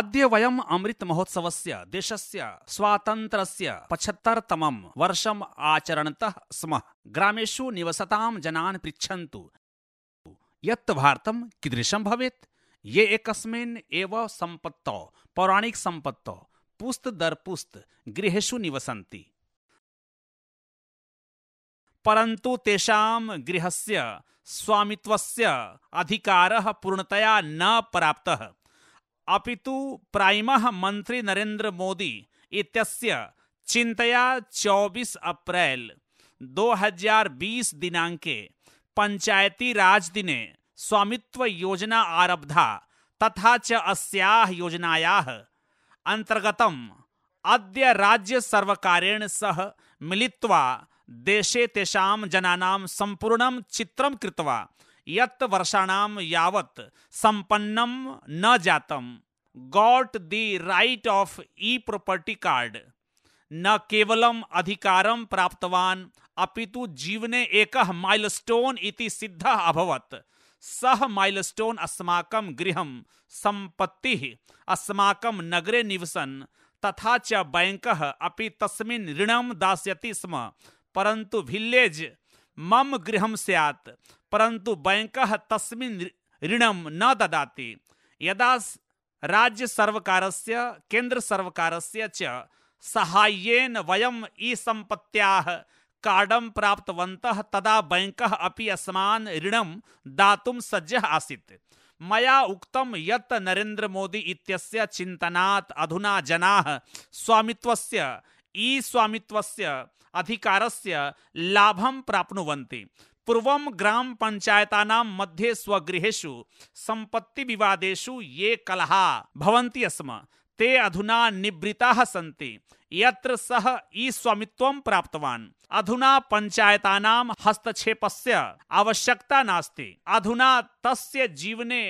अद्य वयम् अमृत महोत्सवस्य देशस्य स्वातन्त्र्यस्य पचहत्तरतमं वर्षम् आचरणतः स्मः ग्रामेषु निवसतां जनान् पृच्छन्तु यत् भारतं कीदृशं भवेत् ये एकस्मिन् एव सम्पत्तौ पौराणिकसम्पत्तौ पुस्त दर पुस्त गृहेषु निवसन्ति परन्तु तेषां गृहस्य स्वामित्वस्य अधिकारः पूर्णतया न प्राप्तः अपितु प्राइमः मंत्री नरेंद्र मोदी इत्यस्य चिंतया 24 अप्रैल 2020 दिनांके पंचायती राज दिने स्वामित्व योजना आरब्धा तथा च अस्याः योजनायाः अन्तर्गतम् अद्य राज्य सर्वकारेण सह मिलित्वा देशे तेषां जनानां सम्पूर्णं चित्रं कृत्वा यत् वर्षाणाम यावत संपन्नम न जातम got the right of e property card न केवलम अधिकारम प्राप्तवान अपितु जीवने एकः माइलस्टोन इति सिद्ध अभवत सह माइलस्टोन अस्माकं गृह संपत्ति अस्माकं नगरे निवसन तथा च बैंक अपि तस्मिन् ऋणं दास्यति स्म परंतु विलेज मम गृह सैत् परंतु बैंक तस्मिन् ऋणं न ददाति यदा केंद्र केन्द्रसर्वकारस्य च साहाय्येन वयम् ई सम्पत्त्याः कार्डं प्राप्तवन्तः तदा बैंकः अपि अस्मान् ऋणं दातुं सज्जः आसीत् मया उक्तं यत् नरेन्द्रमोदी इत्यस्य चिन्तनात् अधुना जनाः स्वामित्वस्य ई स्वामित्वस्य अधिकारस्य लाभं प्राप्नुवन्ति पूर्वम ग्राम मध्य मध्ये संपत्ति विवादेशु ये कलहा भवंती स्म ते अधुना निवृत्ताः सी यत्र सः ईस्वामित्वं प्राप्तवान् अधुना पञ्चायतानां हस्तक्षेपस्य आवश्यकता नास्ति अधुना तस्य जीवने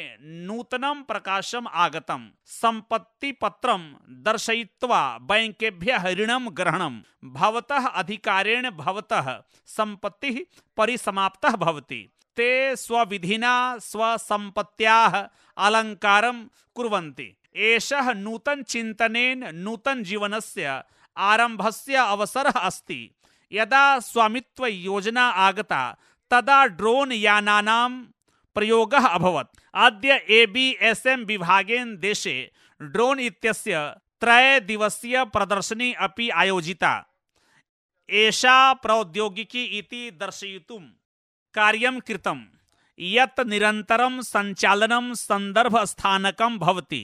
नूतनं प्रकाशम् आगतं सम्पत्तिपत्रं दर्शयित्वा बैंकेभ्यः ऋणं ग्रहणं भवतः अधिकारेण भवतः सम्पत्तिः परिसमाप्तः भवति ते स्वविधिना स्वसम्पत्त्याः अलङ्कारं कुर्वन्ति एषः नूतनचिन्तनेन नूतनजीवनस्य आरम्भस्य अवसरः अस्ति यदा स्वामित्वयोजना आगता तदा ड्रोन यानानां प्रयोगः अभवत् अद्य ए बि एस् एम् विभागेन देशे ड्रोन इत्यस्य त्रयदिवसीय प्रदर्शनी अपि आयोजिता एषा प्रौद्योगिकी इति दर्शयितुं कार्यं कृतम् यत निरंतरम संचालनम संदर्भ स्थानकम भवति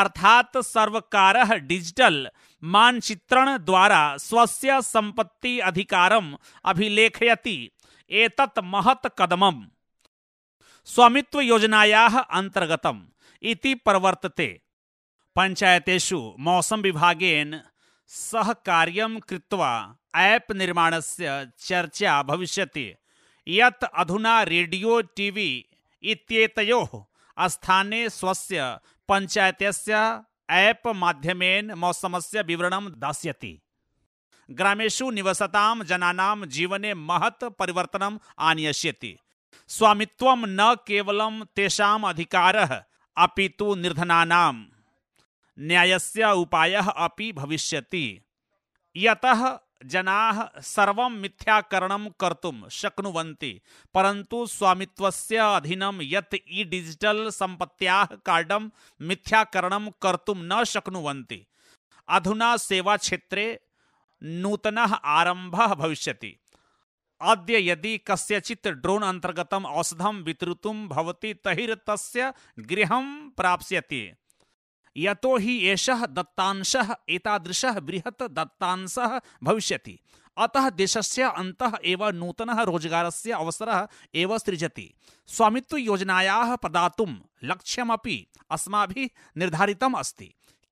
अर्थात सर्वकार डिजिटल मानचित्रण द्वारा स्वस्य संपत्ति अधिकारम अभिलेखयति एतत् महत् कदमम् स्वामित्व योजनायाः अन्तर्गतम् इति प्रवर्तते पञ्चायतेषु मौसम विभागेन सह कार्यं कृत्वा ऐप निर्माणस्य चर्चा भविष्यति यत् अधुना रेडियो टीवी इत्येतयोः स्थाने स्वस्य पञ्चायतस्य ऐप् माध्यमेन मौसमस्य विवरणं दास्यति ग्रामेषु निवसतां जनानां जीवने महत् परिवर्तनम् आनयिष्यति स्वामित्वं न केवलं तेषाम् अधिकारः अपि तु निर्धनानां न्यायस्य उपायः अपि भविष्यति यतः जनाः सर्वं मिथ्याकरणं कर्तुं शक्नुवन्ति परन्तु स्वामित्वस्य अधीनं यत् ई डिजिटल् सम्पत्त्याः कार्डं मिथ्याकरणं कर्तुं न शक्नुवन्ति अधुना सेवाक्षेत्रे नूतनः आरम्भः भविष्यति अद्य यदि कस्यचित् ड्रोन् अन्तर्गतम् औषधं वितरितुं भवति तर्हि तस्य गृहं प्राप्स्यति यतो हि एषः दत्तांशः एतादृशः बृहत् दत्तांशः भविष्यति अतः देशस्य अन्तः एव नूतनः रोजगारस्य अवसरः एव सृजति स्वामित्वयोजनायाः प्रदातुं लक्ष्यमपि अस्माभिः निर्धारितम् अस्ति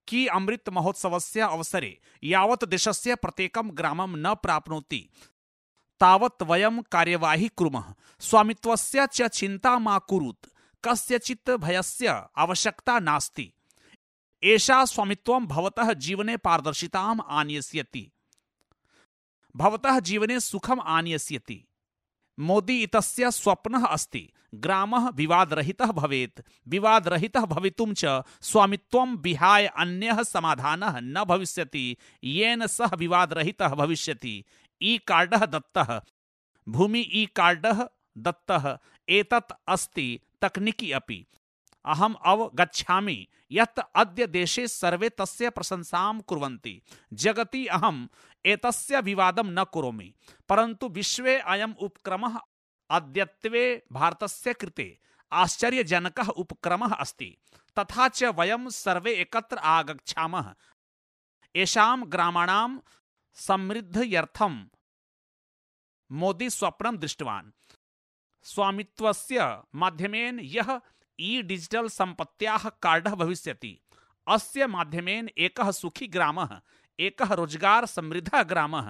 कि अमृत महोत्सवस्य अवसरे यावत् देशस्य प्रत्येकं ग्रामं न प्राप्नोति तावत् वयं कार्यवाही कुर्मः स्वामित्वस्य च चिन्ता मा कुरुत् कस्यचित् भयस्य आवश्यकता नास्ति एषा स्वामित्वं भवतः जीवने पारदर्शिताम् आनयस्यति भवतः जीवने सुखम् आनयस्यति मोदी इतस्य स्वप्नः अस्ति ग्रामः विवादरहितः भवेत् विवादरहितः भवितुं च स्वामित्वं विहाय अन्यः समाधानः न भविष्यति येन सः विवादरहितः भविष्यति ई कार्डः दत्तः भूमि ई कार्डः दत्तः एतत् अस्ति तकनीकी अपि अहम अवगछामि यत् अद्य देशे सर्वे तस्य प्रशंसां कुर्वन्ति जगति अहम् एतस्य विवादं न करोमि परन्तु विश्वे अयम् उपक्रमः अद्यत्वे भारतस्य कृते आश्चर्यजनकः उपक्रमः अस्ति तथा च वयं सर्वे एकत्र आगच्छामः येषां ग्रामाणां समृद्धयर्थं मोदी स्वप्नं दृष्टवान् स्वामित्वस्य माध्यमेन यः ई डिजिटल सम्पत्त्याः कार्ड भविष्य अस्य माध्यमेन एकः सुखी ग्रामः एकः रोजगार समृद्धः ग्रामः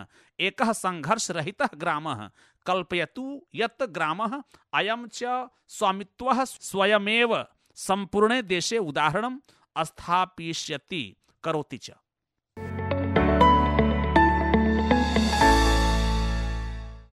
एकः सङ्घर्षरहितः ग्रामः कल्पयतु यत् ग्रामः अयं च स्वामित्वः स्वयमेव सम्पूर्णे देशे उदाहरणं स्थापयिष्यति करोति च